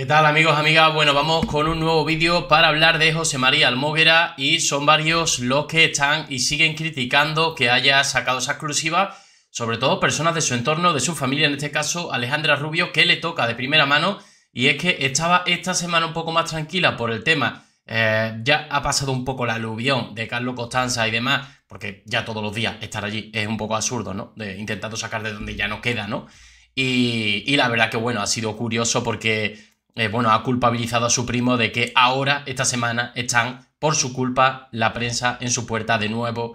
¿Qué tal amigos, amigas? Bueno, vamos con un nuevo vídeo para hablar de José María Almoguera y son varios los que están y siguen criticando que haya sacado esa exclusiva, sobre todo personas de su entorno, de su familia, en este caso Alejandra Rubio, que le toca de primera mano y es que estaba esta semana un poco más tranquila por el tema, eh, ya ha pasado un poco la aluvión de Carlos Costanza y demás, porque ya todos los días estar allí es un poco absurdo, ¿no? intentando sacar de donde ya no queda, ¿no? y la verdad que bueno, ha sido curioso porque eh, bueno, ha culpabilizado a su primo de que ahora, esta semana, están por su culpa la prensa en su puerta de nuevo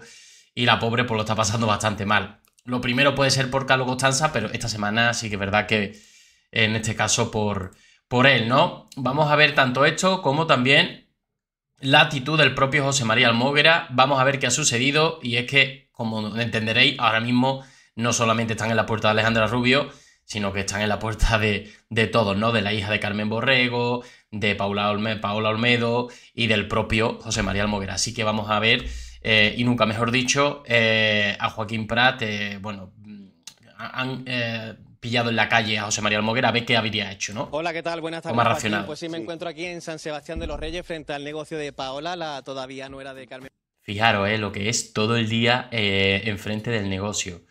y la pobre pues lo está pasando bastante mal. Lo primero puede ser por Carlos Costanza, pero esta semana sí que es verdad que en este caso por, por él, ¿no? Vamos a ver tanto esto como también la actitud del propio José María Almoguera, Vamos a ver qué ha sucedido y es que, como entenderéis, ahora mismo no solamente están en la puerta de Alejandra Rubio, sino que están en la puerta de, todos, ¿no? De la hija de Carmen Borrego, de Paula, Olmedo y del propio José María Almoguera. Así que vamos a ver, eh, y nunca mejor dicho, eh, a Joaquín Prat, eh, bueno, mm, han pillado en la calle a José María Almoguera, a ver qué habría hecho, ¿no? Hola, ¿qué tal? Buenas tardes. Pues sí, me encuentro aquí en San Sebastián de los Reyes frente al negocio de Paola, la todavía no era de Carmen. Fijaros, eh, lo que es todo el día enfrente del negocio.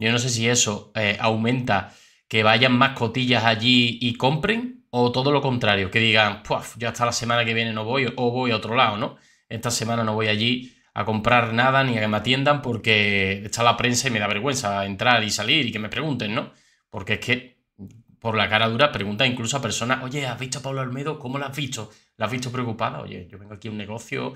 Yo no sé si eso aumenta que vayan mascotillas allí y compren, o todo lo contrario, que digan, Puf, ya hasta la semana que viene no voy, o voy a otro lado, ¿no? Esta semana no voy allí a comprar nada ni a que me atiendan porque está la prensa y me da vergüenza entrar y salir y que me pregunten, ¿no? Porque es que por la cara dura pregunta incluso a personas, oye, ¿has visto a Pablo Almedo? ¿Cómo la has visto? ¿La has visto preocupada? Oye, yo vengo aquí a un negocio,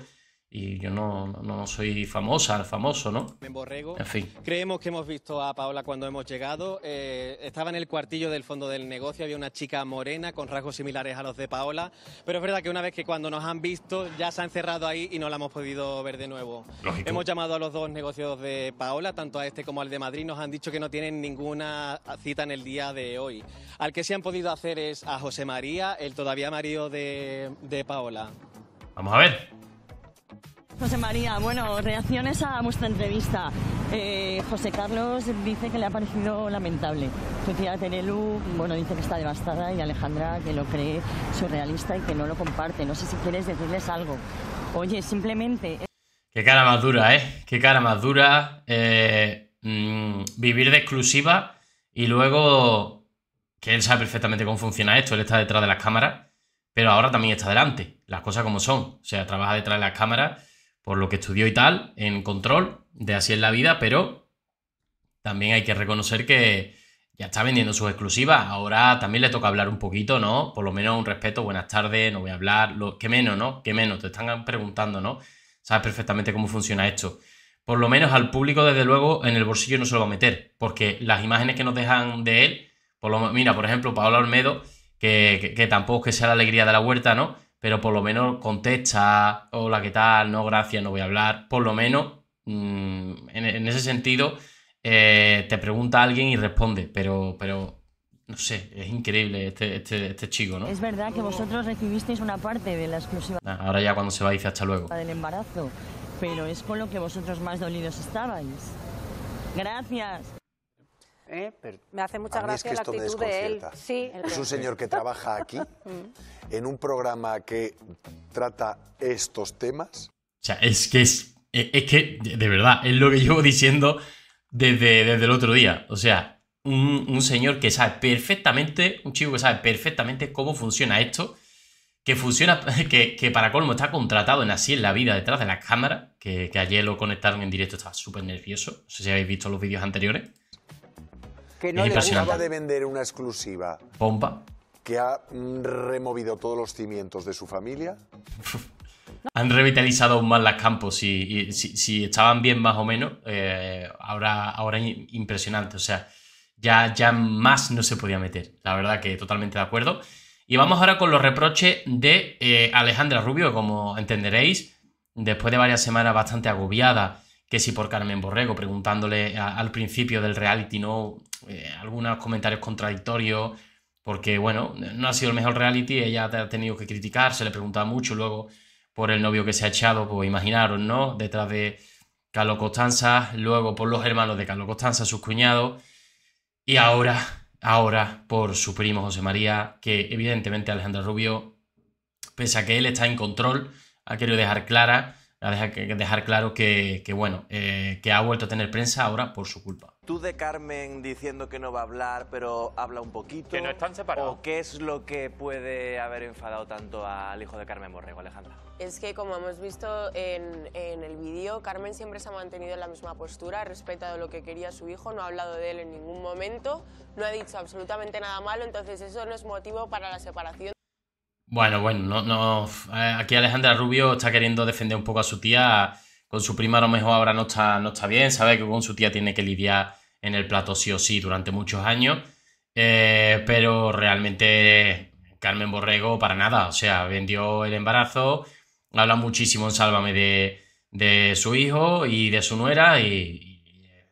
y yo no, soy famosa, famoso, ¿no? me Borrego. En fin. Creemos que hemos visto a Paola cuando hemos llegado. Eh, estaba en el cuartillo del fondo del negocio, había una chica morena con rasgos similares a los de Paola, pero es verdad que una vez que cuando nos han visto ya se ha encerrado ahí y no la hemos podido ver de nuevo. Hemos llamado a los dos negocios de Paola, tanto a este como al de Madrid, nos han dicho que no tienen ninguna cita en el día de hoy. Al que se han podido hacer es a José María, el todavía marido de, de Paola. Vamos a ver. José María, bueno, reacciones a nuestra entrevista. Eh, José Carlos dice que le ha parecido lamentable. tía Terelu, bueno, dice que está devastada y Alejandra que lo cree surrealista y que no lo comparte. No sé si quieres decirles algo. Oye, simplemente... Eh. Qué cara más dura, ¿eh? Qué cara más dura. Eh, mm, vivir de exclusiva y luego que él sabe perfectamente cómo funciona esto. Él está detrás de las cámaras, pero ahora también está delante. Las cosas como son. O sea, trabaja detrás de las cámaras por lo que estudió y tal, en control de Así es la vida, pero también hay que reconocer que ya está vendiendo sus exclusivas. Ahora también le toca hablar un poquito, ¿no? Por lo menos un respeto, buenas tardes, no voy a hablar, lo... qué menos, ¿no? Qué menos, te están preguntando, ¿no? Sabes perfectamente cómo funciona esto. Por lo menos al público, desde luego, en el bolsillo no se lo va a meter, porque las imágenes que nos dejan de él, por lo... mira, por ejemplo, Paola Olmedo, que, que tampoco es que sea la alegría de la huerta, ¿no? pero por lo menos contesta, hola, ¿qué tal? No, gracias, no voy a hablar. Por lo menos, mm, en, ese sentido, eh, te pregunta alguien y responde, pero, pero no sé, es increíble este, este, este, chico, ¿no? Es verdad que vosotros recibisteis una parte de la exclusiva. ahora ya cuando se va dice hasta luego. Del embarazo, pero es con lo que vosotros más dolidos estabais. Gracias. ¿eh? me hace mucha gracia la actitud de él. es un señor que trabaja aquí, mm. en un programa que trata estos temas. O sea, es que es, eh, es que, de verdad, es lo que llevo diciendo desde, desde el otro día. O sea, un, señor que sabe perfectamente, un chico que sabe perfectamente cómo funciona esto, que funciona, que, para colmo está contratado en así en la vida detrás de la cámara, que, que ayer lo conectaron en directo, estaba súper nervioso, no sé si habéis visto los vídeos anteriores que no le acaba de vender una exclusiva. Pompa. Que ha mm, removido todos los cimientos de su familia. Han revitalizado aún más las campos. y si, estaban bien más o menos, eh, ahora, ahora impresionante. O sea, ya, ya más no se podía meter. La verdad que totalmente de acuerdo. Y vamos ahora con los reproches de eh, Alejandra Rubio, como entenderéis, después de varias semanas bastante agobiada que si por Carmen Borrego, preguntándole al principio del reality, ¿no? Eh, algunos comentarios contradictorios, porque bueno, no ha sido el mejor reality, ella ha tenido que criticar, se le preguntaba mucho luego por el novio que se ha echado, pues imaginaros, ¿no? Detrás de Carlos Costanza, luego por los hermanos de Carlos Costanza, sus cuñados, y ahora, ahora por su primo José María, que evidentemente Alejandro Rubio, pese a que él está en control, ha querido dejar clara a dejar, dejar claro que, que bueno, eh, que ha vuelto a tener prensa ahora por su culpa. Tú de Carmen diciendo que no va a hablar, pero habla un poquito. Que no están separados. ¿O qué es lo que puede haber enfadado tanto al hijo de Carmen Borrego, Alejandra? Es que, como hemos visto en, en el vídeo, Carmen siempre se ha mantenido en la misma postura, respecto respetado lo que quería su hijo, no ha hablado de él en ningún momento, no ha dicho absolutamente nada malo, entonces eso no es motivo para la separación. Bueno, bueno, no, no. Eh, aquí Alejandra Rubio está queriendo defender un poco a su tía. Con su prima a lo mejor ahora no está, no está bien. Sabe que con su tía tiene que lidiar en el plato sí o sí durante muchos años. Eh, pero realmente Carmen Borrego para nada. O sea, vendió el embarazo. Habla muchísimo en Sálvame de, su hijo y de su nuera. Y,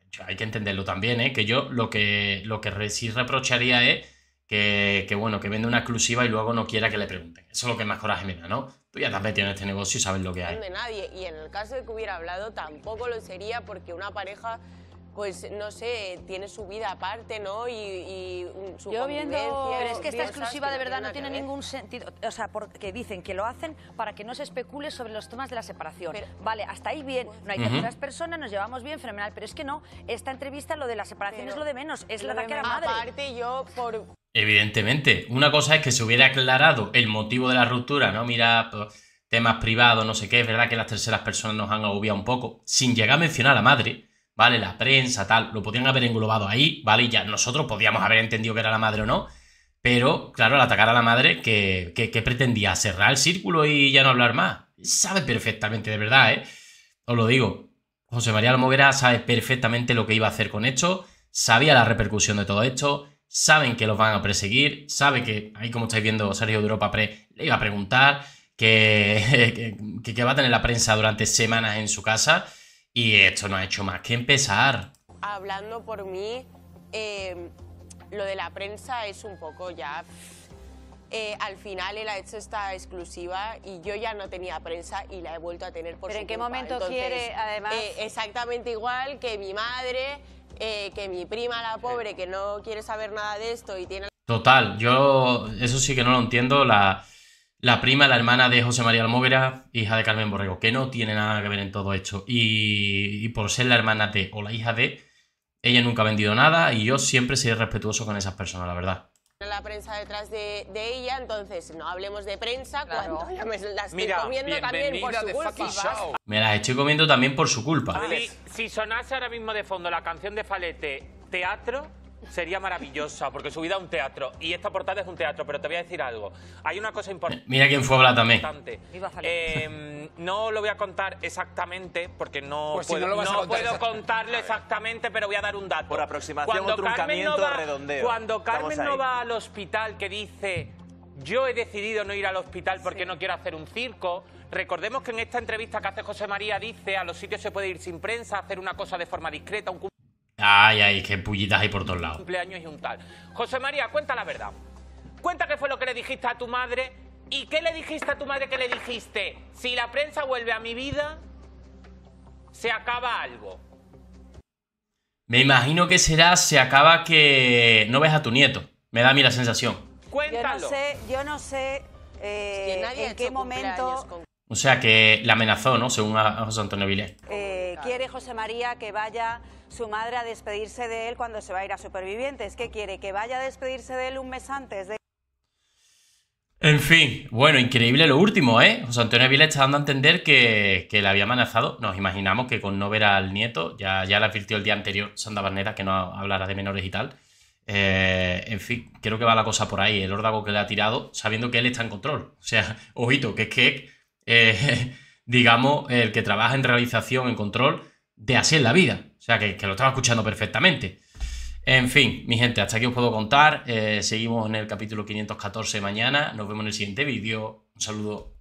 eh, hay que entenderlo también, ¿eh? Que yo lo que, lo que sí reprocharía es que, bueno, que vende una exclusiva y luego no quiera que le pregunten. Eso es lo que más coraje me da, ¿no? Tú ya te has metido en este negocio y sabes lo que hay. De nadie, y en el caso de que hubiera hablado tampoco lo sería porque una pareja pues no sé, tiene su vida aparte, ¿no? Y, su Yo Pero es que esta exclusiva de verdad no tiene ningún sentido. O sea, porque dicen que lo hacen para que no se especule sobre los temas de la separación. Vale, hasta ahí bien, no hay terceras personas, nos llevamos bien, fenomenal. Pero es que no, esta entrevista lo de la separación es lo de menos, es la de que la madre. yo por... Evidentemente, una cosa es que se hubiera aclarado el motivo de la ruptura, ¿no? Mira, pues, temas privados, no sé qué, es verdad que las terceras personas nos han agobiado un poco, sin llegar a mencionar a la madre, ¿vale? La prensa, tal, lo podían haber englobado ahí, ¿vale? Y ya nosotros podíamos haber entendido que era la madre o no, pero claro, al atacar a la madre, que, pretendía? ¿Cerrar el círculo y ya no hablar más? Sabe perfectamente, de verdad, ¿eh? Os lo digo. José María Almoguera sabe perfectamente lo que iba a hacer con esto, sabía la repercusión de todo esto, saben que los van a perseguir, sabe que, ahí como estáis viendo, Sergio de Europa le iba a preguntar, que, que, que, va a tener la prensa durante semanas en su casa. Y esto no ha hecho más que empezar. Hablando por mí, em, lo de la prensa es un poco ya... Eh, al final él ha hecho esta exclusiva y yo ya no tenía prensa y la he vuelto a tener por ¿Pero en qué momento quiere, además? Eh, exactamente igual que mi madre, eh, que mi prima, la pobre, que no quiere saber nada de esto y tiene... Total, yo eso sí que no lo entiendo, la la prima, la hermana de José María Almóvera, hija de Carmen Borrego, que no tiene nada que ver en todo esto. Y, por ser la hermana de o la hija de, ella nunca ha vendido nada y yo siempre soy respetuoso con esas personas, la verdad. La prensa detrás de, ella, entonces no hablemos de prensa cuando me estoy comiendo también por su culpa. Me las estoy comiendo también por su culpa. si sonase ahora mismo de fondo la canción de Falete, teatro, sería maravillosa, porque su vida es un teatro. Y esta portada es un teatro, pero te voy a decir algo. Hay una cosa importante. Mira quién fue también. Em, no lo voy a contar exactamente, porque no puedo, contarlo exactamente, pero voy a dar un dato. Por aproximación cuando truncamiento no redondeo. Cuando Carmen no va al hospital que dice... Yo he decidido no ir al hospital porque no quiero hacer un circo. Recordemos que en esta entrevista que hace José María dice a los sitios se puede ir sin prensa, hacer una cosa de forma discreta, un Ay, ay, qué pullitas hay por todos lados. Cumpleaños y un tal. José María, cuenta la verdad. Cuenta qué fue lo que le dijiste a tu madre y qué le dijiste a tu madre que le dijiste. Si la prensa vuelve a mi vida, se acaba algo. Me imagino que será, se acaba que no ves a tu nieto. Me da a mí la sensación. Cuéntalo. Yo no sé, yo no sé eh, en qué momento... O sea que la amenazó, ¿no? Según a José Antonio Avilés. Eh, quiere José María que vaya su madre a despedirse de él cuando se va a ir a Supervivientes. ¿Qué quiere? ¿Que vaya a despedirse de él un mes antes de... En fin, bueno, increíble lo último, ¿eh? José Antonio Vilés está dando a entender que, que le había amenazado. Nos imaginamos que con no ver al nieto, ya, ya le advirtió el día anterior Sandra Barnera que no hablara de menores y tal. Eh, en fin, creo que va la cosa por ahí. El órdago que le ha tirado, sabiendo que él está en control. O sea, ojito, que es que eh, digamos, el que trabaja en realización, en control, de así en la vida. O sea, que, lo estaba escuchando perfectamente. En fin, mi gente, hasta aquí os puedo contar. Eh, seguimos en el capítulo 514 mañana. Nos vemos en el siguiente vídeo. Un saludo.